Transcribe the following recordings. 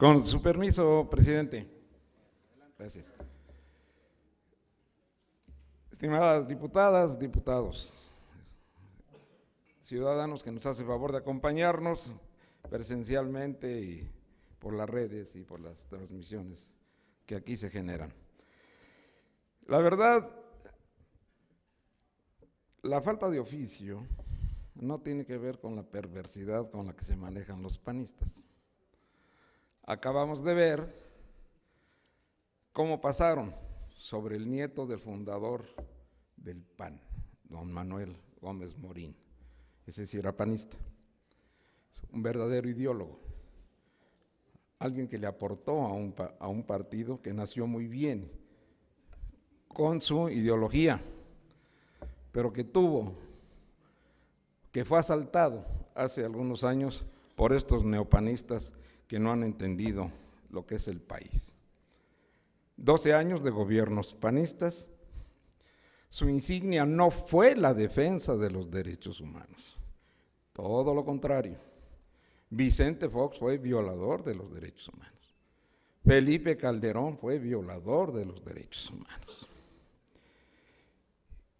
Con su permiso, presidente. Gracias. Estimadas diputadas, diputados, ciudadanos que nos hace favor de acompañarnos presencialmente y por las redes y por las transmisiones que aquí se generan. La verdad, la falta de oficio no tiene que ver con la perversidad con la que se manejan los panistas acabamos de ver cómo pasaron sobre el nieto del fundador del PAN, don Manuel Gómez Morín. Ese sí era panista, un verdadero ideólogo, alguien que le aportó a un, a un partido que nació muy bien con su ideología, pero que tuvo, que fue asaltado hace algunos años por estos neopanistas que no han entendido lo que es el país. 12 años de gobiernos panistas, su insignia no fue la defensa de los derechos humanos, todo lo contrario. Vicente Fox fue violador de los derechos humanos. Felipe Calderón fue violador de los derechos humanos.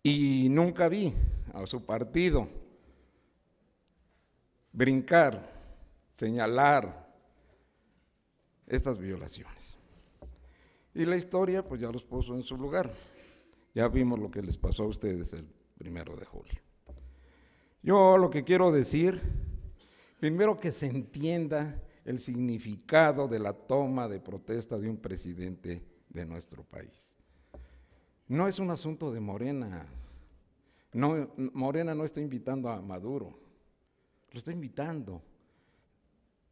Y nunca vi a su partido brincar, señalar, estas violaciones. Y la historia pues ya los puso en su lugar. Ya vimos lo que les pasó a ustedes el primero de julio. Yo lo que quiero decir, primero que se entienda el significado de la toma de protesta de un presidente de nuestro país. No es un asunto de Morena. Morena no está invitando a Maduro, lo está invitando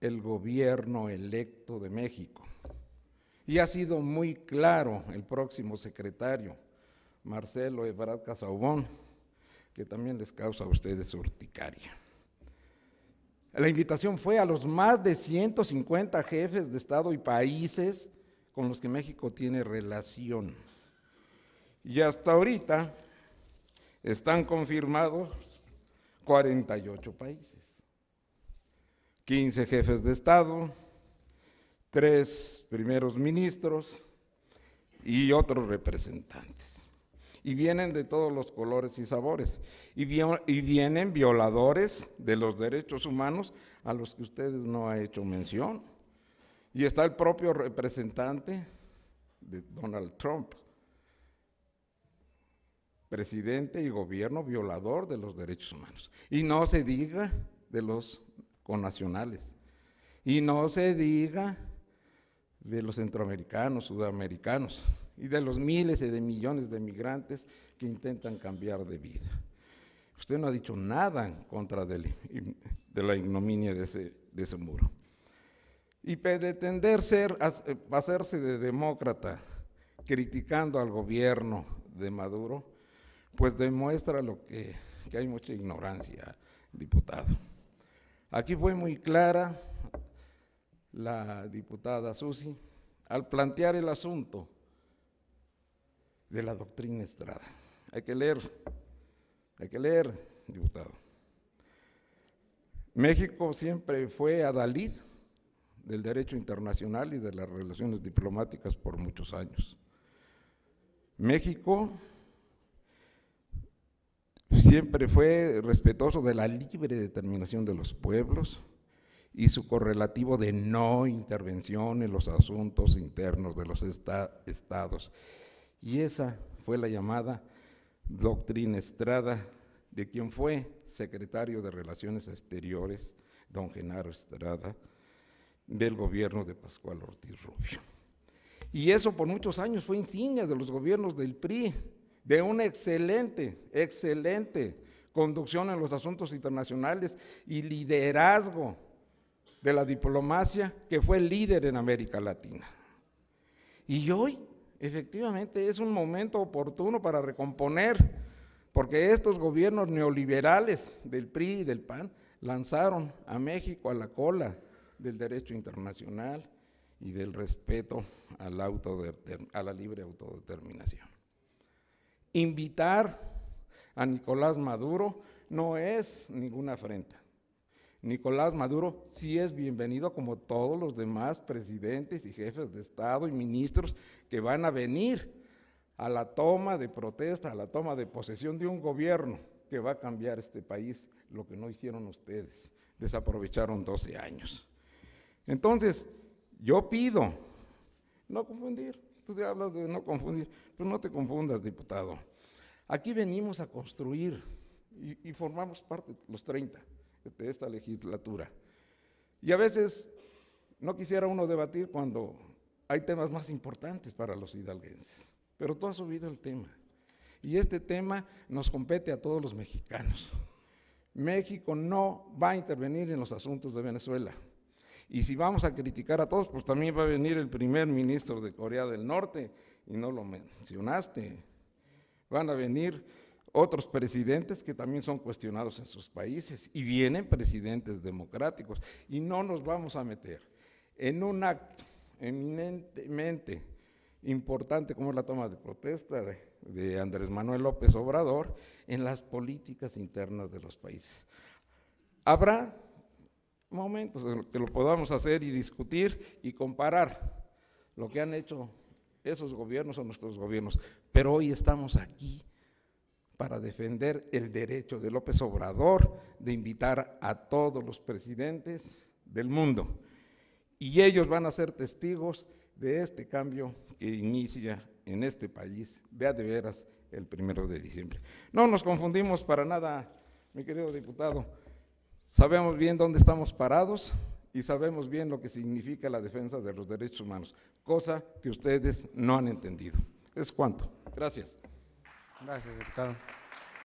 el gobierno electo de México. Y ha sido muy claro el próximo secretario, Marcelo Ebrard Casaubón, que también les causa a ustedes urticaria. La invitación fue a los más de 150 jefes de Estado y países con los que México tiene relación. Y hasta ahorita están confirmados 48 países. 15 jefes de Estado, tres primeros ministros y otros representantes. Y vienen de todos los colores y sabores. Y, y vienen violadores de los derechos humanos a los que ustedes no han hecho mención. Y está el propio representante de Donald Trump, presidente y gobierno violador de los derechos humanos. Y no se diga de los nacionales. Y no se diga de los centroamericanos, sudamericanos y de los miles y de millones de migrantes que intentan cambiar de vida. Usted no ha dicho nada en contra de la ignominia de ese, de ese muro. Y pretender ser, hacerse de demócrata criticando al gobierno de Maduro, pues demuestra lo que hay mucha ignorancia, diputado. Aquí fue muy clara la diputada Susi al plantear el asunto de la doctrina Estrada. Hay que leer, hay que leer, diputado. México siempre fue adalid del derecho internacional y de las relaciones diplomáticas por muchos años. México siempre fue respetuoso de la libre determinación de los pueblos y su correlativo de no intervención en los asuntos internos de los estados. Y esa fue la llamada doctrina Estrada, de quien fue secretario de Relaciones Exteriores, don Genaro Estrada, del gobierno de Pascual Ortiz Rubio. Y eso por muchos años fue insignia de los gobiernos del PRI, de una excelente, excelente conducción en los asuntos internacionales y liderazgo de la diplomacia que fue líder en América Latina. Y hoy, efectivamente, es un momento oportuno para recomponer, porque estos gobiernos neoliberales del PRI y del PAN lanzaron a México a la cola del derecho internacional y del respeto a la, a la libre autodeterminación. Invitar a Nicolás Maduro no es ninguna afrenta. Nicolás Maduro sí es bienvenido como todos los demás presidentes y jefes de Estado y ministros que van a venir a la toma de protesta, a la toma de posesión de un gobierno que va a cambiar este país, lo que no hicieron ustedes. Desaprovecharon 12 años. Entonces, yo pido no confundir. Tú hablas de no confundir, pero no te confundas, diputado. Aquí venimos a construir y, formamos parte, los 30, de esta legislatura. Y a veces no quisiera uno debatir cuando hay temas más importantes para los hidalguenses, pero todo ha subido el tema. Y este tema nos compete a todos los mexicanos. México no va a intervenir en los asuntos de Venezuela. Y si vamos a criticar a todos, pues también va a venir el primer ministro de Corea del Norte, y no lo mencionaste. Van a venir otros presidentes que también son cuestionados en sus países, y vienen presidentes democráticos, y no nos vamos a meter en un acto eminentemente importante como es la toma de protesta de, de Andrés Manuel López Obrador en las políticas internas de los países. Habrá momentos en que lo podamos hacer y discutir y comparar lo que han hecho esos gobiernos o nuestros gobiernos. Pero hoy estamos aquí para defender el derecho de López Obrador de invitar a todos los presidentes del mundo. Y ellos van a ser testigos de este cambio que inicia en este país, de a de veras, el primero de diciembre. No nos confundimos para nada, mi querido diputado. Sabemos bien dónde estamos parados y sabemos bien lo que significa la defensa de los derechos humanos, cosa que ustedes no han entendido. Es cuanto. Gracias. Gracias, diputado.